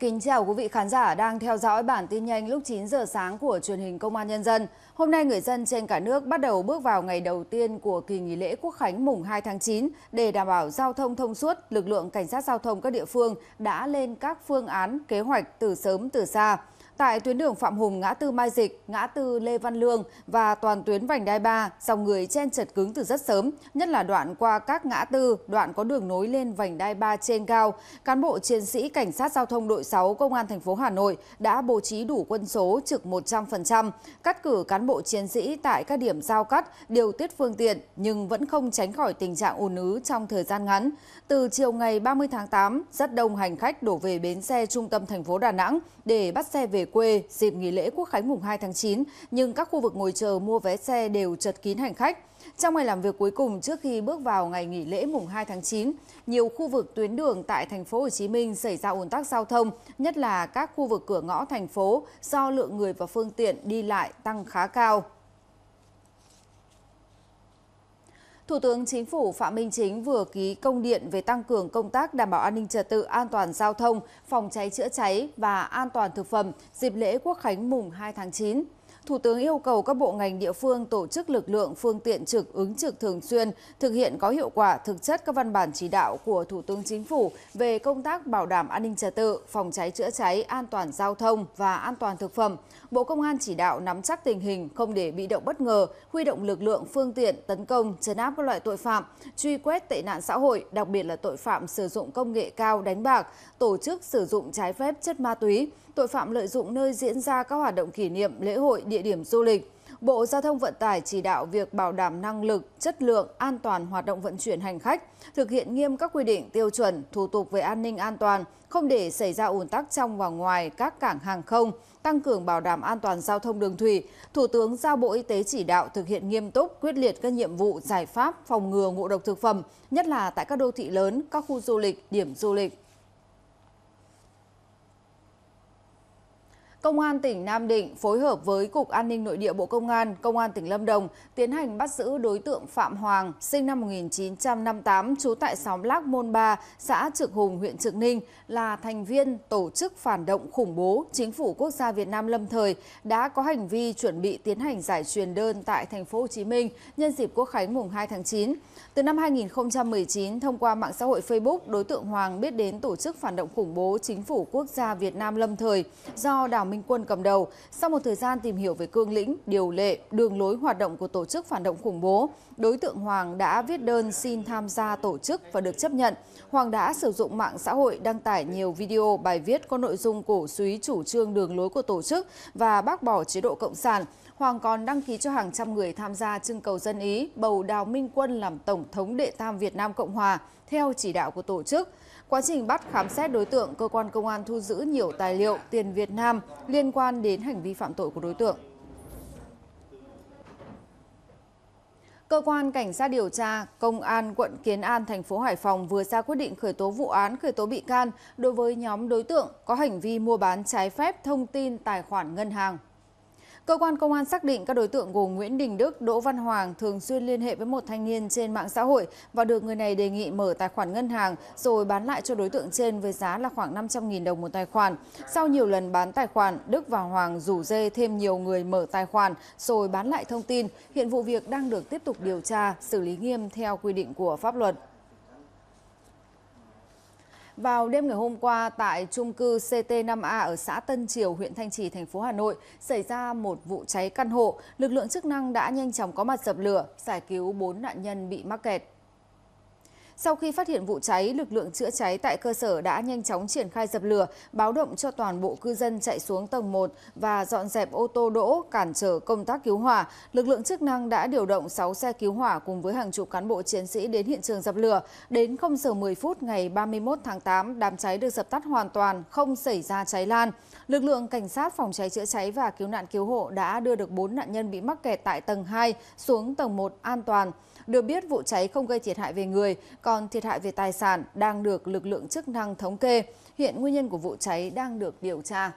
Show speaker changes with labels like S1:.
S1: Kính chào quý vị khán giả đang theo dõi bản tin nhanh lúc 9 giờ sáng của truyền hình Công an Nhân dân. Hôm nay người dân trên cả nước bắt đầu bước vào ngày đầu tiên của kỳ nghỉ lễ Quốc khánh mùng 2 tháng 9. Để đảm bảo giao thông thông suốt, lực lượng cảnh sát giao thông các địa phương đã lên các phương án, kế hoạch từ sớm từ xa. Tại tuyến đường Phạm Hùng ngã tư Mai Dịch, ngã tư Lê Văn Lương và toàn tuyến vành đai 3, dòng người chen chật cứng từ rất sớm, nhất là đoạn qua các ngã tư, đoạn có đường nối lên vành đai 3 trên cao. Cán bộ chiến sĩ cảnh sát giao thông đội 6 công an thành phố Hà Nội đã bố trí đủ quân số trực 100%, cắt cử cán bộ chiến sĩ tại các điểm giao cắt, điều tiết phương tiện nhưng vẫn không tránh khỏi tình trạng ùn ứ trong thời gian ngắn. Từ chiều ngày 30 tháng 8, rất đông hành khách đổ về bến xe trung tâm thành phố Đà Nẵng để bắt xe về quê dịp nghỉ lễ quốc khánh mùng 2 tháng 9, nhưng các khu vực ngồi chờ mua vé xe đều chật kín hành khách. Trong ngày làm việc cuối cùng trước khi bước vào ngày nghỉ lễ mùng 2 tháng 9, nhiều khu vực tuyến đường tại thành phố Hồ Chí Minh xảy ra ùn tắc giao thông, nhất là các khu vực cửa ngõ thành phố do lượng người và phương tiện đi lại tăng khá cao. Thủ tướng Chính phủ Phạm Minh Chính vừa ký công điện về tăng cường công tác đảm bảo an ninh trật tự, an toàn giao thông, phòng cháy chữa cháy và an toàn thực phẩm dịp lễ Quốc khánh mùng 2 tháng 9 thủ tướng yêu cầu các bộ ngành địa phương tổ chức lực lượng phương tiện trực ứng trực thường xuyên thực hiện có hiệu quả thực chất các văn bản chỉ đạo của thủ tướng chính phủ về công tác bảo đảm an ninh trật tự phòng cháy chữa cháy an toàn giao thông và an toàn thực phẩm bộ công an chỉ đạo nắm chắc tình hình không để bị động bất ngờ huy động lực lượng phương tiện tấn công chấn áp các loại tội phạm truy quét tệ nạn xã hội đặc biệt là tội phạm sử dụng công nghệ cao đánh bạc tổ chức sử dụng trái phép chất ma túy tội phạm lợi dụng nơi diễn ra các hoạt động kỷ niệm lễ hội địa điểm du lịch bộ giao thông vận tải chỉ đạo việc bảo đảm năng lực chất lượng an toàn hoạt động vận chuyển hành khách thực hiện nghiêm các quy định tiêu chuẩn thủ tục về an ninh an toàn không để xảy ra ủn tắc trong và ngoài các cảng hàng không tăng cường bảo đảm an toàn giao thông đường thủy thủ tướng giao bộ y tế chỉ đạo thực hiện nghiêm túc quyết liệt các nhiệm vụ giải pháp phòng ngừa ngộ độc thực phẩm nhất là tại các đô thị lớn các khu du lịch điểm du lịch Công an tỉnh Nam Định phối hợp với Cục An ninh Nội địa Bộ Công an, Công an tỉnh Lâm Đồng tiến hành bắt giữ đối tượng Phạm Hoàng, sinh năm 1958, trú tại xóm Lác Môn Ba, xã Trực Hùng, huyện Trực Ninh, là thành viên tổ chức phản động khủng bố Chính phủ Quốc gia Việt Nam lâm thời, đã có hành vi chuẩn bị tiến hành giải truyền đơn tại thành phố Hồ Chí Minh nhân dịp Quốc khánh mùng 2 tháng 9. Từ năm 2019, thông qua mạng xã hội Facebook, đối tượng Hoàng biết đến tổ chức phản động khủng bố Chính phủ Quốc gia Việt Nam lâm thời do Đào Minh minh quân cầm đầu sau một thời gian tìm hiểu về cương lĩnh điều lệ đường lối hoạt động của tổ chức phản động khủng bố đối tượng hoàng đã viết đơn xin tham gia tổ chức và được chấp nhận hoàng đã sử dụng mạng xã hội đăng tải nhiều video bài viết có nội dung cổ suý chủ trương đường lối của tổ chức và bác bỏ chế độ cộng sản Hoàng còn đăng ký cho hàng trăm người tham gia trưng cầu dân Ý bầu Đào Minh Quân làm Tổng thống Đệ Tam Việt Nam Cộng Hòa theo chỉ đạo của tổ chức. Quá trình bắt khám xét đối tượng, cơ quan công an thu giữ nhiều tài liệu tiền Việt Nam liên quan đến hành vi phạm tội của đối tượng. Cơ quan cảnh sát điều tra Công an quận Kiến An thành phố Hải Phòng vừa ra quyết định khởi tố vụ án khởi tố bị can đối với nhóm đối tượng có hành vi mua bán trái phép thông tin tài khoản ngân hàng. Cơ quan công an xác định các đối tượng gồm Nguyễn Đình Đức, Đỗ Văn Hoàng thường xuyên liên hệ với một thanh niên trên mạng xã hội và được người này đề nghị mở tài khoản ngân hàng rồi bán lại cho đối tượng trên với giá là khoảng 500.000 đồng một tài khoản. Sau nhiều lần bán tài khoản, Đức và Hoàng rủ dê thêm nhiều người mở tài khoản rồi bán lại thông tin. Hiện vụ việc đang được tiếp tục điều tra, xử lý nghiêm theo quy định của pháp luật. Vào đêm ngày hôm qua tại trung cư CT5A ở xã Tân Triều, huyện Thanh Trì, thành phố Hà Nội xảy ra một vụ cháy căn hộ. Lực lượng chức năng đã nhanh chóng có mặt dập lửa, giải cứu 4 nạn nhân bị mắc kẹt sau khi phát hiện vụ cháy lực lượng chữa cháy tại cơ sở đã nhanh chóng triển khai dập lửa báo động cho toàn bộ cư dân chạy xuống tầng 1 và dọn dẹp ô tô đỗ cản trở công tác cứu hỏa lực lượng chức năng đã điều động 6 xe cứu hỏa cùng với hàng chục cán bộ chiến sĩ đến hiện trường dập lửa đến 0 giờ 10 phút ngày 31 tháng 8 đám cháy được dập tắt hoàn toàn không xảy ra cháy lan lực lượng cảnh sát phòng cháy chữa cháy và cứu nạn cứu hộ đã đưa được 4 nạn nhân bị mắc kẹt tại tầng 2 xuống tầng 1 an toàn được biết vụ cháy không gây thiệt hại về người còn thiệt hại về tài sản đang được lực lượng chức năng thống kê hiện nguyên nhân của vụ cháy đang được điều tra